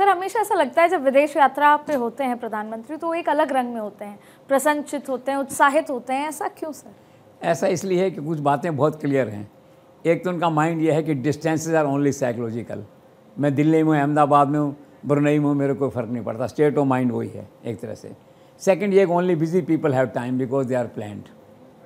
sir हमेशा ऐसा लगता है जब विदेश यात्रा पे होते हैं प्रधानमंत्री तो एक अलग रंग में होते हैं प्रसन्नचित होते हैं उत्साहित होते हैं ऐसा क्यों सर ऐसा इसलिए है कि कुछ बातें बहुत क्लियर हैं एक तो उनका माइंड यह है कि डिस्टेंसेज आर ओनली साइकोलॉजिकल मैं दिल्ली में हूँ अहमदाबाद में हूँ बुरनई में हूँ मेरे कोई फ़र्क नहीं पड़ता स्टेट ऑफ माइंड वही है एक तरह से सेकेंड ये only busy people have time because they are planned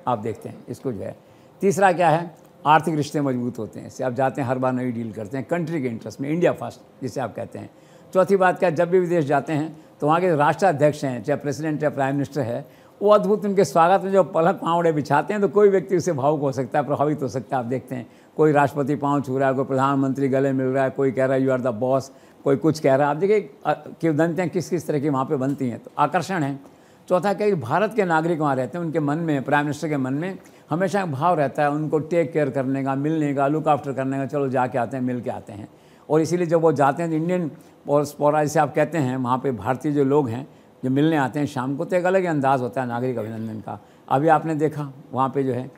आप देखते हैं इसको जो है तीसरा क्या है आर्थिक रिश्ते मजबूत होते हैं इससे आप जाते हैं हर बार नई डील करते हैं कंट्री के इंटरेस्ट में इंडिया फर्स्ट जिसे आप कहते हैं चौथी बात क्या जब भी विदेश जाते हैं तो वहाँ के राष्ट्राध्यक्ष हैं चाहे प्रेसिडेंट या प्राइम मिनिस्टर है वो अद्भुत उनके स्वागत में जो पलक पावड़े बिछाते हैं तो कोई व्यक्ति उसे भावुक हो सकता है प्रभावित हो सकता है आप देखते हैं कोई राष्ट्रपति पाँव छू रहा है कोई प्रधानमंत्री गले मिल रहा है कोई कह रहा है यू आर द बॉस कोई कुछ कह रहा है आप देखिए किवदंतियाँ किस किस तरह की वहाँ पर बनती हैं तो आकर्षण है चौथा क्या कि भारत के नागरिक वहाँ रहते हैं उनके मन में प्राइम मिनिस्टर के मन में हमेशा भाव रहता है उनको टेक केयर करने का मिलने का लुक आफ्टर करने का चलो जाके आते हैं मिल के आते हैं और इसीलिए जब वो जाते हैं तो इंडियन पौरा जिसे आप कहते हैं वहाँ पर भारतीय जो लोग हैं जो मिलने आते हैं शाम को तो एक अलग ही अंदाज होता है नागरिक अभिनंदन का अभी आपने देखा वहाँ पे जो है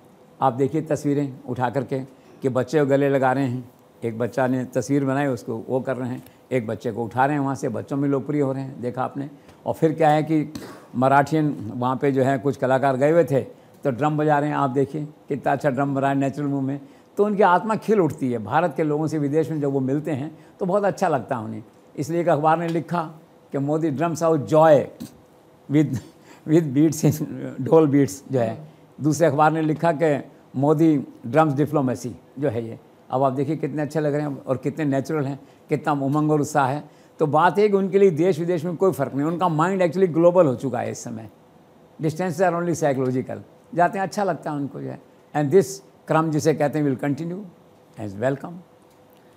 आप देखिए तस्वीरें उठा करके कि बच्चे गले लगा रहे हैं एक बच्चा ने तस्वीर बनाई उसको वो कर रहे हैं एक बच्चे को उठा रहे हैं वहाँ से बच्चों में लोकप्रिय हो रहे हैं देखा आपने और फिर क्या है कि मराठियन वहाँ पे जो है कुछ कलाकार गए हुए थे तो ड्रम बजा रहे हैं आप देखिए कितना अच्छा ड्रम बजा रहे नेचुरल मूव में तो उनकी आत्मा खिल उठती है भारत के लोगों से विदेश में जब वो मिलते हैं तो बहुत अच्छा लगता है उन्हें इसलिए एक अखबार ने लिखा कि Modi drums out joy with with beats in dhol beats जो है दूसरे अखबार ने लिखा कि मोदी ड्रम्स डिप्लोमेसी जो है ये अब आप देखिए कितने अच्छे लग रहे हैं और कितने नेचुरल हैं कितना उमंग और उत्साह है तो बात है कि उनके लिए देश विदेश में कोई फ़र्क नहीं उनका माइंड एक्चुअली ग्लोबल हो चुका है इस समय डिस्टेंस आर ओनली साइकोलॉजिकल जाते हैं अच्छा लगता है उनको जो है एंड दिस क्रम जिसे कहते हैं विल कंटिन्यू एज वेलकम